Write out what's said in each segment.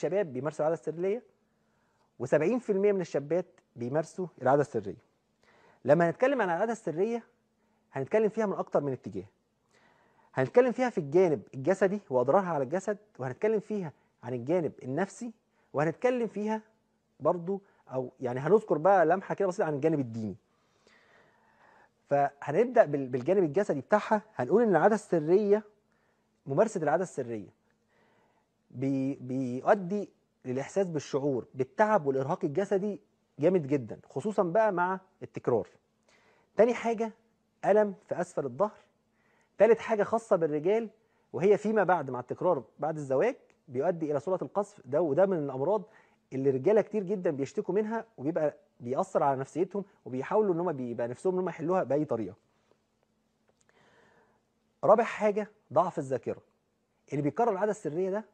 شباب بيمارسوا العاده السريه و70% من الشابات بيمارسوا العاده السريه لما هنتكلم عن العاده السريه هنتكلم فيها من اكتر من اتجاه هنتكلم فيها في الجانب الجسدي واضرارها على الجسد وهنتكلم فيها عن الجانب النفسي وهنتكلم فيها برضو او يعني هنذكر بقى لمحه كده بسيطه عن الجانب الديني فهنبدا بالجانب الجسدي بتاعها هنقول ان العاده السريه ممارسه العاده السريه بي بيؤدي للاحساس بالشعور بالتعب والارهاق الجسدي جامد جدا خصوصا بقى مع التكرار تاني حاجه الم في اسفل الظهر تالت حاجه خاصه بالرجال وهي فيما بعد مع التكرار بعد الزواج بيؤدي الى سرعه القصف ده وده من الامراض اللي رجاله كتير جدا بيشتكوا منها وبيبقى بيأثر على نفسيتهم وبيحاولوا ان هم بيبقى نفسهم ان هم يحلوها باي طريقه. رابع حاجه ضعف الذاكره. اللي بيكرر العاده السريه ده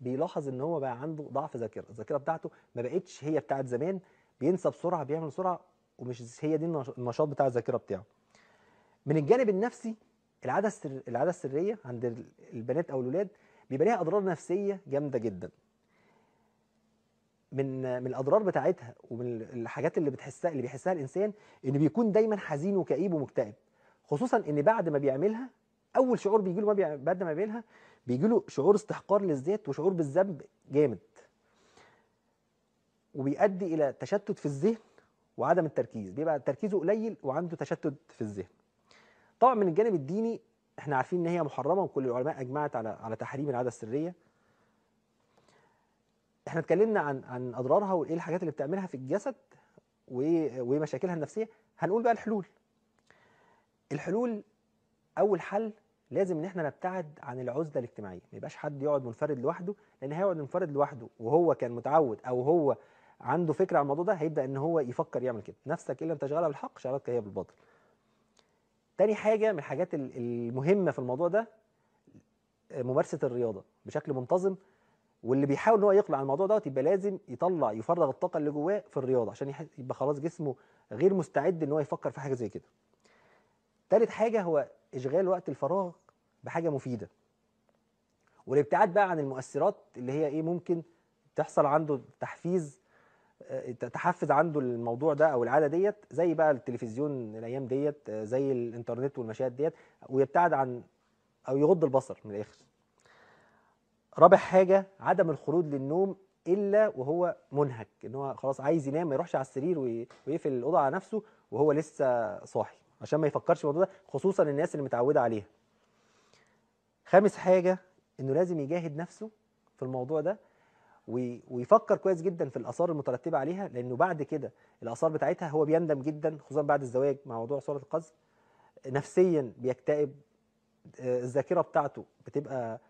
بيلاحظ ان هو بقى عنده ضعف ذاكره الذاكره بتاعته ما بقتش هي بتاعه زمان بينسى بسرعه بيعمل بسرعه ومش هي دي النشاط بتاع الذاكره بتاعه من الجانب النفسي العاده السر... العاده السريه عند البنات او الاولاد بيبقى ليها اضرار نفسيه جامده جدا من من الاضرار بتاعتها ومن الحاجات اللي بتحسها اللي بيحسها الانسان انه بيكون دايما حزين وكئيب ومكتئب خصوصا ان بعد ما بيعملها اول شعور بيجي له بعد ما بيعملها بيجي له شعور استحقار للذات وشعور بالذنب جامد وبيؤدي الى تشتت في الذهن وعدم التركيز بيبقى تركيزه قليل وعنده تشتت في الذهن طبعا من الجانب الديني احنا عارفين ان هي محرمه وكل العلماء اجمعت على على تحريم العاده السريه احنا اتكلمنا عن عن اضرارها وايه الحاجات اللي بتعملها في الجسد وايه مشاكلها النفسيه هنقول بقى الحلول الحلول اول حل لازم ان احنا نبتعد عن العزله الاجتماعيه ما يبقاش حد يقعد منفرد لوحده لان هيقعد منفرد لوحده وهو كان متعود او هو عنده فكره عن الموضوع ده هيبدا ان هو يفكر يعمل كده نفسك الا انت تشغلها بالحق شغلتك هي بالباطل تاني حاجه من الحاجات المهمه في الموضوع ده ممارسه الرياضه بشكل منتظم واللي بيحاول ان هو يقلع عن الموضوع دوت يبقى لازم يطلع يفرغ الطاقه اللي جواه في الرياضه عشان يبقى خلاص جسمه غير مستعد ان هو يفكر في حاجه زي كده تالت حاجه هو اشغال وقت الفراغ بحاجه مفيده والابتعاد بقى عن المؤثرات اللي هي ايه ممكن تحصل عنده تحفيز آه، تحفز عنده الموضوع ده او العاده ديت زي بقى التلفزيون الايام ديت آه، زي الانترنت والمشاهد ديت ويبتعد عن او يغض البصر من الاخر رابع حاجه عدم الخروج للنوم الا وهو منهك ان هو خلاص عايز ينام ما يروحش على السرير ويقفل الاوضه على نفسه وهو لسه صاحي عشان ما يفكرش في الموضوع ده خصوصا الناس اللي متعوده عليها خامس حاجه انه لازم يجاهد نفسه في الموضوع ده ويفكر كويس جدا في الاثار المترتبه عليها لانه بعد كده الاثار بتاعتها هو بيندم جدا خصوصا بعد الزواج مع موضوع صوره القذف نفسيا بيكتئب آه، الذاكره بتاعته بتبقى